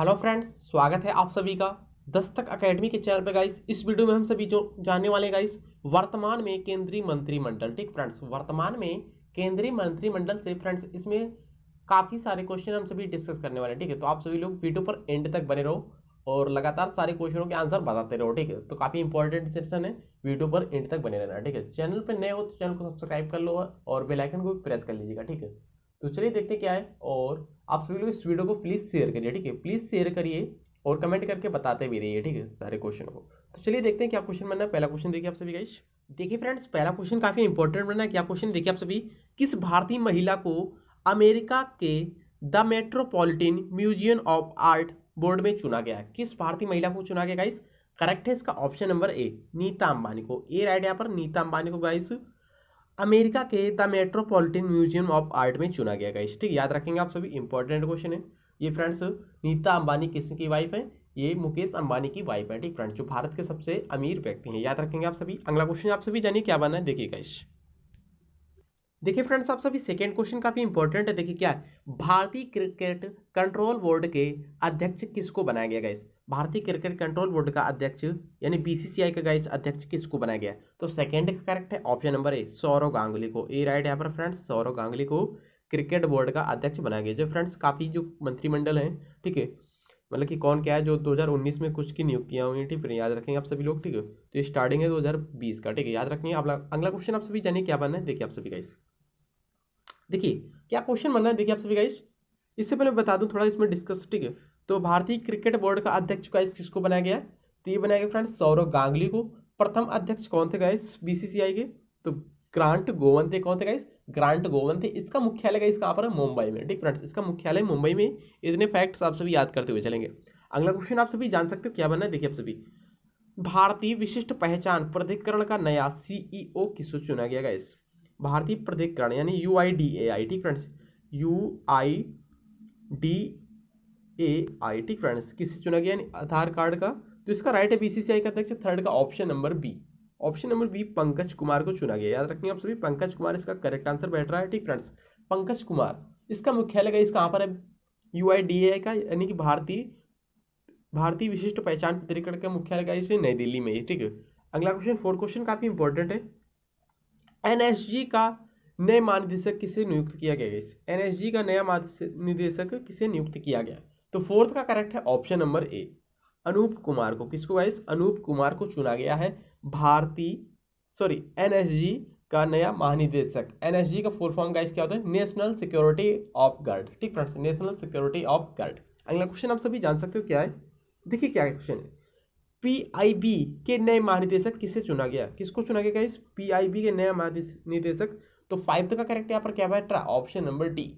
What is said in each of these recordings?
hello friends स्वागत है आप सभी का दस्तक एकेडमी के चैनल पर गाइस इस वीडियो में हम सभी जो जानने वाले गाइस वर्तमान में केंद्रीय मंत्रिमंडल ठीक फ्रेंड्स वर्तमान में केंद्रीय मंत्रिमंडल से फ्रेंड्स इसमें काफ़ी सारे क्वेश्चन हम सभी डिस्कस करने वाले हैं ठीक है तो आप सभी लोग वीडियो पर एंड तक बने रहो और लगातार सारे क्वेश्चनों के आंसर बताते रहो ठीक है तो काफ़ी इंपॉर्टेंट सेशन है वीडियो पर एंड तक बने रहना ठीक है चैनल पर नए हो तो चैनल को सब्सक्राइब कर लो और बेलाइकन को भी प्रेस कर लीजिएगा ठीक है तो चलिए देखते क्या है और आप सभी लोग इस वीडियो को प्लीज़ शेयर करिए ठीक है प्लीज़ शेयर करिए और कमेंट करके बताते भी रहिए ठीक है सारे क्वेश्चन को तो चलिए देखते हैं क्या क्वेश्चन बनना है पहला क्वेश्चन देखिए आप सभी गाइश देखिए फ्रेंड्स पहला क्वेश्चन काफ़ी इंपॉर्टेंट बनना है क्या क्वेश्चन देखिए आप सभी किस भारतीय महिला को अमेरिका के the Metropolitan Museum of Art board में चुना गया किस भारतीय महिला को चुना गया गाइस करेक्ट है इसका option number A Nita Ambani को ए राइट यहाँ पर नीता अंबानी को गाइस अमेरिका के the Metropolitan Museum of Art में चुना गया गाइस ठीक याद रखेंगे आप सभी इंपॉर्टेंट क्वेश्चन है ये फ्रेंड्स नीता अंबानी किसकी वाइफ है ये मुकेश अंबानी की वाइफ है ठीक फ्रेंड्स जो भारत के सबसे अमीर व्यक्ति हैं याद रखेंगे आप सभी अगला क्वेश्चन आप सभी जानिए क्या बना है देखिए गाइस देखिए फ्रेंड्स आप सभी सेकेंड क्वेश्चन काफ़ी इंपॉर्टेंट है देखिए क्या भारतीय क्रिकेट कंट्रोल बोर्ड के अध्यक्ष किसको बनाया गया गाइस भारतीय क्रिकेट कंट्रोल बोर्ड का अध्यक्ष यानी बीसीसीआई का गाइस अध्यक्ष किसको बनाया गया तो सेकंड का करेक्ट है option number A Sourav Ganguly को ए राइट यहाँ पर फ्रेंड्स सौरव गांगुली को क्रिकेट बोर्ड का अध्यक्ष बनाया गया जो फ्रेंड्स काफ़ी जो मंत्रिमंडल हैं ठीक है मतलब कि कौन क्या है जो दो में कुछ की नियुक्तियां हुई ठीक है याद रखेंगे आप सभी लोग ठीक है तो ये स्टार्टिंग है दो का ठीक है याद रखेंगे आप अगला क्वेश्चन आप सभी जानिए क्या बनना है देखिए आप सभी गाइस देखिए क्या क्वेश्चन बनना है देखिए आप सभी गाइस इससे पहले बता दूँ थोड़ा इसमें डिस्कस ठीक है तो भारतीय क्रिकेट बोर्ड का अध्यक्ष गाइस किसको बनाया गया तो ये बनाया गया फ्रेंड सौरव गांगली को प्रथम अध्यक्ष कौन थे गाइस बीसीसीआई के तो ग्रांट गोवन थे कौन थे गाइस ग्रांट गोवन थे इसका मुख्यालय गाइस कहाँ पर है मुंबई में ठीक फ्रेंड्स इसका मुख्यालय मुंबई में इतने फैक्ट्स आप सभी याद करते हुए चलेंगे अगला क्वेश्चन आप सभी जान सकते हो क्या बनना है देखिए आप सभी भारतीय विशिष्ट पहचान प्राधिकरण का नया सीईओ e किसको चुना गया गाइस भारतीय प्राधिकरण यानी you I D A I ठीक friends U I D A I T friends किससे चुना गया यानी आधार कार्ड का तो इसका राइट है बीसीसीआई का अध्यक्ष थर्ड का option number B option number B Pankaj Kumar को चुना गया याद रखेंगे आप सभी पंकज कुमार इसका करेक्ट आंसर बैठ रहा है ठीक फ्रेंड्स पंकज कुमार इसका मुख्यालय का इसका कहाँ पर है यू का यानी कि भारतीय भारतीय विशिष्ट पहचान पत्रिकरण का मुख्यालय का इसे नई दिल्ली में ठीक है अगला क्वेश्चन फोर्थ क्वेश्चन काफ़ी इंपॉर्टेंट है एनएसजी का नए महानिदेशक किसे नियुक्त किया गया इस एनएसजी का नया महानिदेशक किसे नियुक्त किया गया तो फोर्थ का करेक्ट है option number A Anoop Kumar को किसको गाइस अनूप कुमार को चुना गया है भारती सॉरी एनएसजी का नया महानिदेशक एनएसजी का फुल फॉर्म गाइस क्या होता है नेशनल सिक्योरिटी ऑफ गार्ड ठीक friends national security of guard अगला क्वेश्चन आप सभी जान सकते हो क्या है देखिए क्या क्वेश्चन है बी के नए महानिदेशक किसे चुना गया किसको चुना गया आई बी के नया महानिदेशक तो फाइव का करेक्ट यहाँ पर क्या है ऑप्शन नंबर डी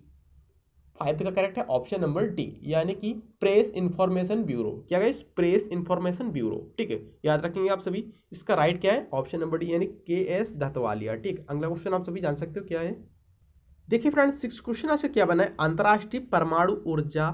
फाइव का करेक्ट है ऑप्शन नंबर डी यानी कि प्रेस इंफॉर्मेशन ब्यूरो क्या गाइस प्रेस इंफॉर्मेशन ब्यूरो ठीक है याद रखेंगे आप सभी इसका राइट क्या है ऑप्शन नंबर डी यानी के एस धतवालिया ठीक अगला क्वेश्चन आप सभी जान सकते हो क्या है देखिए फ्रेंड्स सिक्स क्वेश्चन आपसे क्या बना है अंतर्राष्ट्रीय परमाणु ऊर्जा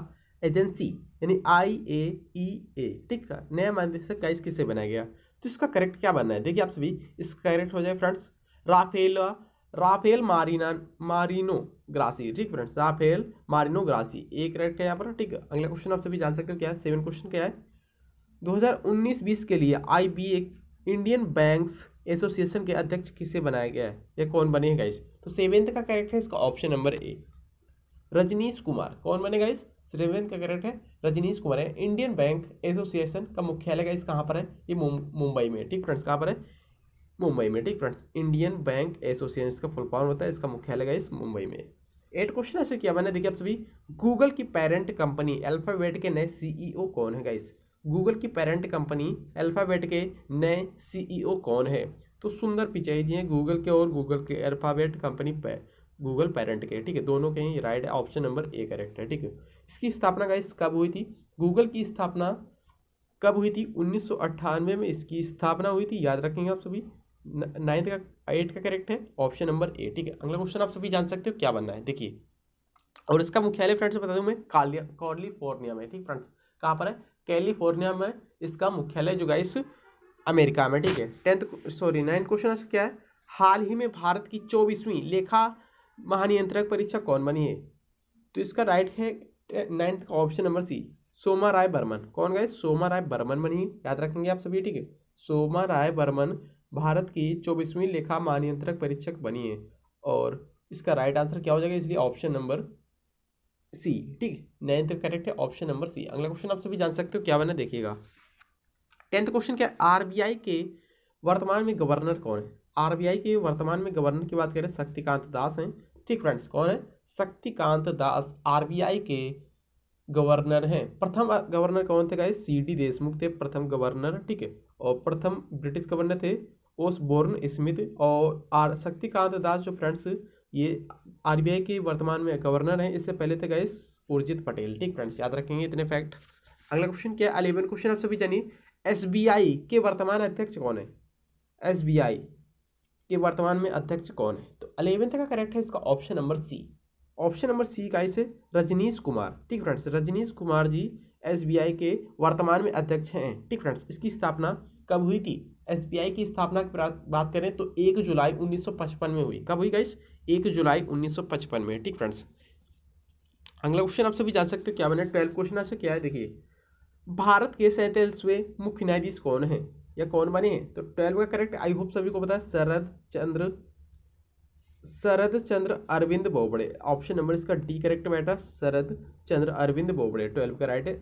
एजेंसी यानी आई ए ई ए ठीक है नया महानिदेशक का किससे बनाया गया तो इसका करेक्ट क्या बनना है देखिए आप सभी इसका करेक्ट हो जाए friends Rafaela Rafael Marina Marino Grassi ठीक फ्रेंड्स राफेल मारिनो ग्रासी एक रेड का यहाँ पर ठीक अगला क्वेश्चन आप सभी जान सकते हो क्या है सेवन क्वेश्चन क्या है 2019-20 के लिए आईबीए इंडियन बैंक्स एसोसिएशन के अध्यक्ष किसे बनाया गया है या कौन बने हैं गाइस तो सेवेंथ का करेक्ट है इसका option number A Rajnish Kumar कौन बने गाइस सेवेंथ का करेक्ट है रजनीश कुमार है इंडियन बैंक एसोसिएशन का मुख्यालय गाइस कहाँ पर है ये मुंबई में ठीक फ्रेंड्स कहाँ पर है मुंबई में ठीक फ्रेंड्स इंडियन बैंक एसोसिएशन इसका फुल फॉर्म होता है इसका मुख्यालय इस मुंबई में एट क्वेश्चन ऐसे किया मैंने देखिए आप सभी गूगल की पेरेंट कंपनी अल्फाबेट के नए सीईओ e कौन है गाइस गूगल की पेरेंट कंपनी अल्फाबेट के नए सीईओ e कौन है तो सुंदर पिचाई जी हैं गूगल के और गूगल के अल्फाबेट कंपनी पे, गूगल पेरेंट के ठीक है दोनों के ही right option number A correct है ठीक है इसकी स्थापना गाइस कब हुई थी गूगल की स्थापना कब हुई थी उन्नीस में इसकी स्थापना हुई थी याद रखेंगे आप सभी नाइन्थ का एट का करेक्ट है ऑप्शन नंबर ए ठीक है अगला क्वेश्चन आप सभी जान सकते हो क्या बनना है देखिए और इसका मुख्यालय फ्रेंड्स बता दूं मैं कैलिफोर्निया में ठीक फ्रेंड्स कहाँ पर है कैलिफोर्निया में इसका मुख्यालय जो गाइस अमेरिका में ठीक है टेंथ सॉरी नाइन्थ क्वेश्चन आपसे क्या है हाल ही में भारत की चौबीसवीं लेखा महानियंत्रक परीक्षा कौन बनी है तो इसका राइट है नाइन्थ का option number C Soma Ray Burman कौन गए सोमा राय बर्मन बनी याद रखेंगे आप सभी ठीक है सोमा राय बर्मन भारत की चौबीसवीं लेखा महानियंत्रक परीक्षक बनी है और इसका राइट आंसर क्या हो जाएगा इसलिए ऑप्शन नंबर सी ठीक नाइन्थ करेक्ट तो है ऑप्शन नंबर सी अगला क्वेश्चन आप सभी जान सकते हो क्या बना देखिएगा टेंथ क्वेश्चन क्या आरबीआई के वर्तमान में गवर्नर कौन है आरबीआई के वर्तमान में गवर्नर की बात करें शक्तिकांत दास हैं ठीक फ्रेंड्स कौन है शक्तिकांत दास आरबीआई के गवर्नर हैं प्रथम गवर्नर कौन थे गाइस सी डी देशमुख थे प्रथम गवर्नर ठीक है और प्रथम ब्रिटिश गवर्नर थे ओसबोर्न स्मिथ और आर शक्तिकांत दास जो फ्रेंड्स ये आरबीआई के वर्तमान में गवर्नर हैं इससे पहले थे गए उर्जित पटेल ठीक फ्रेंड्स याद रखेंगे इतने फैक्ट अगला क्वेश्चन क्या है अलेवन क्वेश्चन आप सभी जानिए एसबीआई के वर्तमान अध्यक्ष कौन है एसबीआई के वर्तमान में अध्यक्ष कौन है तो अलेवेंथ का करेक्ट है इसका option number C option number C का इसे रजनीश कुमार ठीक फ्रेंड्स रजनीश कुमार जी एसबीआई के वर्तमान में अध्यक्ष हैं ठीक फ्रेंड्स इसकी स्थापना कब हुई थी एसबीआई की स्थापना की बात करें तो एक जुलाई 1955 में हुई कब हुई गई एक जुलाई 1955 में ठीक फ्रेंड्स अगला क्वेश्चन आप सभी जान सकते हो क्या बने ट्वेल्थ क्वेश्चन आपसे क्या है देखिए भारत के सैंतालीसवें मुख्य न्यायाधीश कौन है या कौन बने हैं तो ट्वेल्व का करेक्ट आई होप सभी को पता है शरद चंद्र शरद चंद्र अरविंद बोबड़े ऑप्शन नंबर इसका डी करेक्ट बैठा शरद चंद्र अरविंद बोबड़े ट्वेल्व का राइट है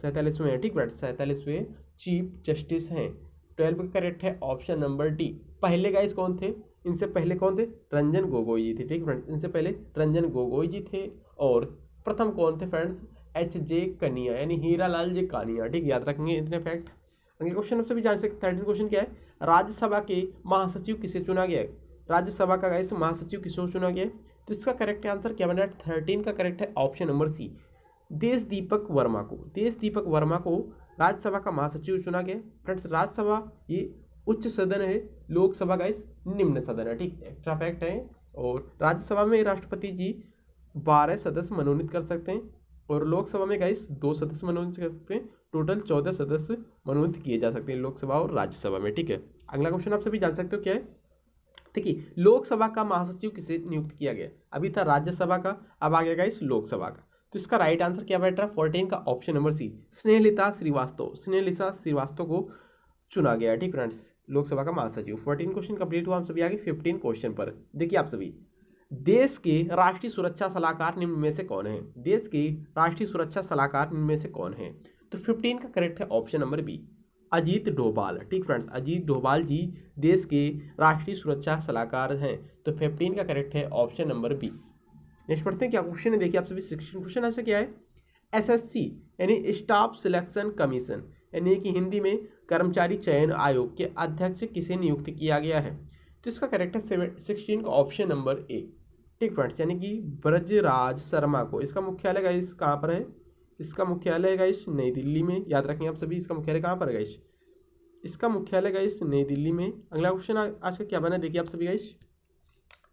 सैंतालीसवें है ठीक बैठ सैंतालीसवें चीफ जस्टिस हैं ट्वेल्व का करेक्ट है ऑप्शन नंबर डी पहले गाइस कौन थे इनसे पहले कौन थे रंजन गोगोई जी थे ठीक फ्रेंड्स इनसे पहले रंजन गोगोई जी थे और प्रथम कौन थे फ्रेंड्स एच जे कनिया यानी हीरा लाल जे कानिया ठीक याद रखेंगे इतने फैक्ट अगले क्वेश्चन आपसे भी जान सकते थर्टीन क्वेश्चन क्या है राज्यसभा के महासचिव किसे चुना गया राज्यसभा का इस महासचिव किसको चुना गया तो इसका करेक्ट आंसर क्या थर्टीन का करेक्ट है ऑप्शन नंबर सी देश दीपक वर्मा को देश दीपक वर्मा को राज्यसभा का महासचिव चुना गया फ्रेंड्स राज्यसभा ये उच्च सदन है लोकसभा का इस निम्न सदन है ठीक एक्स्ट्रा फैक्ट है और राज्यसभा में राष्ट्रपति जी बारह सदस्य मनोनीत कर सकते हैं और लोकसभा में गाइस दो सदस्य मनोनीत कर सकते हैं टोटल चौदह सदस्य मनोनीत किए जा सकते हैं लोकसभा और राज्यसभा में ठीक है अगला क्वेश्चन आप सभी जान सकते हो क्या है देखिए लोकसभा का महासचिव किसे नियुक्त किया गया अभी था राज्यसभा का अब आ गया इस लोकसभा का तो इसका राइट आंसर क्या बैठ रहा है का option number C Snehlata Srivastava Snehlata Srivastava को चुना गया ठीक फ्रेंड्स लोकसभा का महासचिव फोर्टीन क्वेश्चन कंप्लीट हुआ हम सभी आगे फिफ्टीन क्वेश्चन पर देखिए आप सभी देश के राष्ट्रीय सुरक्षा सलाहकार निम्न में से कौन है देश के राष्ट्रीय सुरक्षा सलाहकार निम्न में से कौन तो है तो फिफ्टीन का करेक्ट है option number B Ajit Doval ठीक फ्रेंड्स अजीत डोभाल जी देश के राष्ट्रीय सुरक्षा सलाहकार हैं तो फिफ्टीन का करेक्ट है ऑप्शन नंबर बी नेक्स्ट पढ़ते हैं क्या क्वेश्चन है देखिए आप सभी सिक्सटीन क्वेश्चन ऐसा क्या है एसएससी यानी स्टाफ सिलेक्शन कमीशन यानी कि हिंदी में कर्मचारी चयन आयोग के अध्यक्ष किसे नियुक्त किया गया है तो इसका करेक्ट है सिक्सटीन का ऑप्शन नंबर ए ठीक फ्रेंड्स यानी कि ब्रजराज शर्मा को इसका मुख्यालय का इस कहाँ पर है इसका मुख्यालय है गाइस नई दिल्ली में याद रखेंगे आप सभी इसका मुख्यालय कहाँ पर है गाइस इसका मुख्यालय इस नई दिल्ली में अगला क्वेश्चन आज का क्या बना देखिए आप सभी गाइश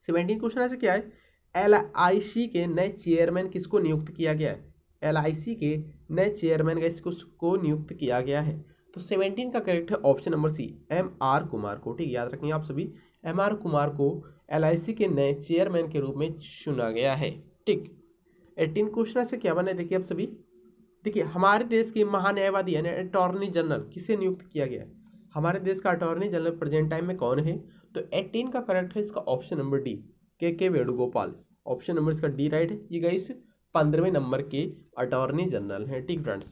सेवेंटीन क्वेश्चन आज क्या है एल आई सी के नए चेयरमैन किसको नियुक्त किया गया है एल आई सी के नए चेयरमैन गाइस किसको नियुक्त किया गया है तो सेवनटीन का करेक्ट है option number C M R Kumar को ठीक याद रखेंगे आप सभी एम आर कुमार को एल आई सी के नए चेयरमैन के रूप में चुना गया है ठीक एटीन क्वेश्चन से क्या बना देखिए आप सभी देखिए हमारे देश के महान्यायवादी यानी अटॉर्नी जनरल किसे नियुक्त किया गया हमारे देश का अटॉर्नी जनरल प्रेजेंट टाइम में कौन है तो एटीन का करेक्ट है इसका option number D K K Venugopal option number इसका डी राइट है ये गई पंद्रहवें नंबर के अटॉर्नी जनरल हैं टिक फ्रेंड्स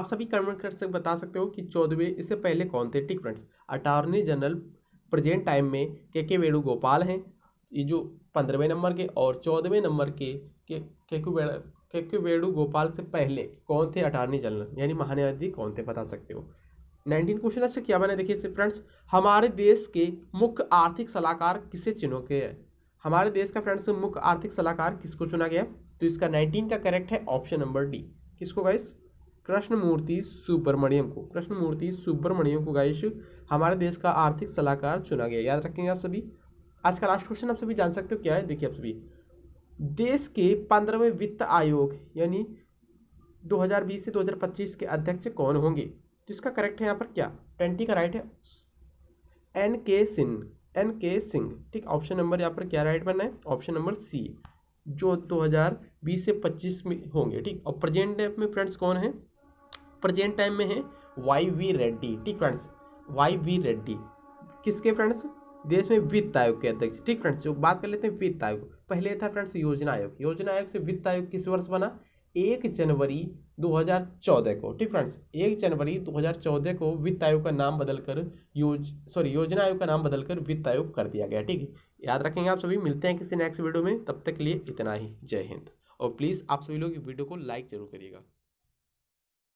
आप सभी कमेंट कर सकते बता सकते हो कि चौदहवें इससे पहले कौन थे टिक friends attorney general present time में के के वेणुगोपाल हैं ये जो पंद्रहवें नंबर के और चौदहवें नंबर के के के के वेणुगोपाल से पहले कौन थे अटारनी जनरल यानी महान्यायाधीश कौन थे बता सकते हो नाइनटीन क्वेश्चन अच्छा किया मैंने देखिए फ्रेंड्स हमारे देश के मुख्य आर्थिक सलाहकार किसे चुनो के है हमारे देश का फ्रेंड्स मुख्य आर्थिक सलाहकार किसको चुना गया तो इसका नाइनटीन का करेक्ट है ऑप्शन नंबर डी किसको गाइस कृष्णमूर्ति सुब्रमण्यम को कृष्णमूर्ति सुब्रमण्यम को गाइस हमारे देश का आर्थिक सलाहकार चुना गया याद रखेंगे आप सभी आज का लास्ट क्वेश्चन आप सभी जान सकते हो क्या है देखिए आप सभी देश के पंद्रहवें वित्त आयोग यानी 2020 से 2025 के अध्यक्ष कौन होंगे तो इसका करेक्ट है यहाँ पर क्या ट्वेंटी का राइट है एन के सिंह एन के सिंह ठीक ऑप्शन नंबर यहाँ पर क्या राइट बनना है ऑप्शन नंबर सी जो 2020 से 25 में होंगे ठीक और प्रेजेंट टाइम में फ्रेंड्स कौन है प्रेजेंट टाइम में है वाई वी रेड्डी ठीक फ्रेंड्स वाई वी रेड्डी किसके फ्रेंड्स देश में वित्त आयोग के अध्यक्ष ठीक फ्रेंड्स जो बात कर लेते हैं वित्त आयोग पहले था फ्रेंड्स योजना आयोग योजना आयोग से वित्त आयोग किस वर्ष बना एक जनवरी 2014 को ठीक फ्रेंड्स एक जनवरी 2014 को वित्त आयोग का नाम बदलकर योज सॉरी योजना आयोग का नाम बदलकर वित्त आयोग कर दिया गया ठीक है याद रखेंगे आप सभी मिलते हैं किसी नेक्स्ट वीडियो में तब तक के लिए इतना ही जय हिंद और प्लीज़ आप सभी लोग वीडियो को लाइक जरूर करिएगा